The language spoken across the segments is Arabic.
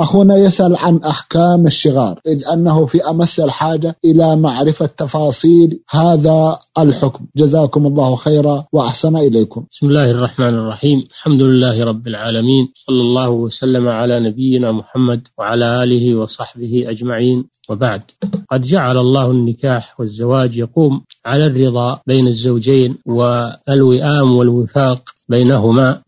أخونا يسأل عن أحكام الشغار إذ أنه في أمس الحاجة إلى معرفة تفاصيل هذا الحكم جزاكم الله خيرا وأحسن إليكم بسم الله الرحمن الرحيم الحمد لله رب العالمين صلى الله وسلم على نبينا محمد وعلى آله وصحبه أجمعين وبعد قد جعل الله النكاح والزواج يقوم على الرضا بين الزوجين والوئام والوفاق بينهما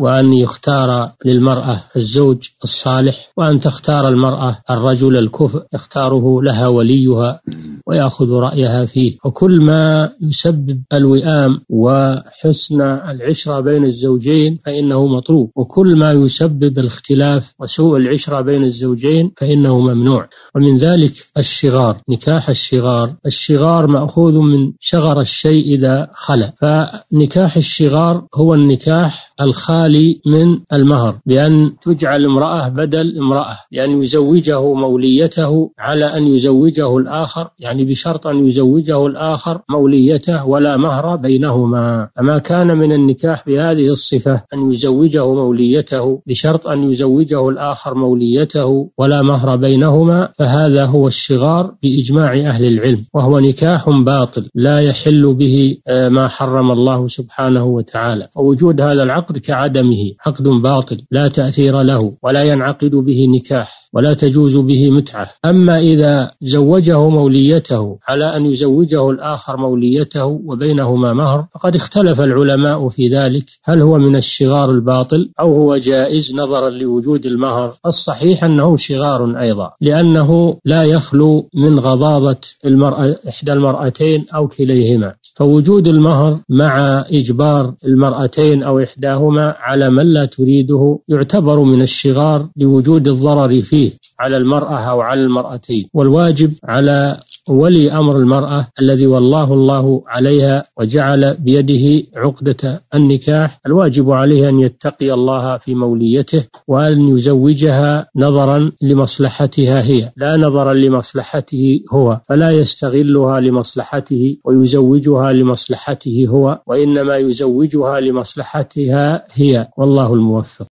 وأن يختار للمرأة الزوج الصالح وأن تختار المرأة الرجل الكفء يختاره لها وليها ويأخذ رأيها فيه وكل ما يسبب الوئام وحسن العشرة بين الزوجين فإنه مطلوب وكل ما يسبب الاختلاف وسوء العشرة بين الزوجين فإنه ممنوع ومن ذلك الشغار نكاح الشغار الشغار مأخوذ من شغر الشيء إذا خلى فنكاح الشغار هو النكاح الخالي من المهر بأن تجعل امرأة بدل امرأة بأن يزوجه موليته على أن يزوجه الآخر يعني يعني بشرط أن يزوجه الآخر موليته ولا مهر بينهما فما كان من النكاح بهذه الصفة أن يزوجه موليته بشرط أن يزوجه الآخر موليته ولا مهر بينهما فهذا هو الشغار بإجماع أهل العلم وهو نكاح باطل لا يحل به آه، ما حرم الله سبحانه وتعالى ووجود هذا العقد كعدمه عقد باطل لا تأثير له ولا ينعقد به نكاح ولا تجوز به متعة أما إذا زوجه موليته على أن يزوجه الآخر موليته وبينهما مهر فقد اختلف العلماء في ذلك هل هو من الشغار الباطل أو هو جائز نظرا لوجود المهر الصحيح أنه شغار أيضا لأنه لا يخلو من غضاضة المرأة إحدى المرأتين أو كليهما فوجود المهر مع إجبار المرأتين أو إحداهما على من لا تريده يعتبر من الشغار لوجود الضرر فيه على المرأة أو على المرأتين والواجب على ولي أمر المرأة الذي والله الله عليها وجعل بيده عقدة النكاح الواجب عليه أن يتقي الله في موليته وأن يزوجها نظرا لمصلحتها هي لا نظرا لمصلحته هو فلا يستغلها لمصلحته ويزوجها لمصلحته هو وإنما يزوجها لمصلحتها هي والله الموفق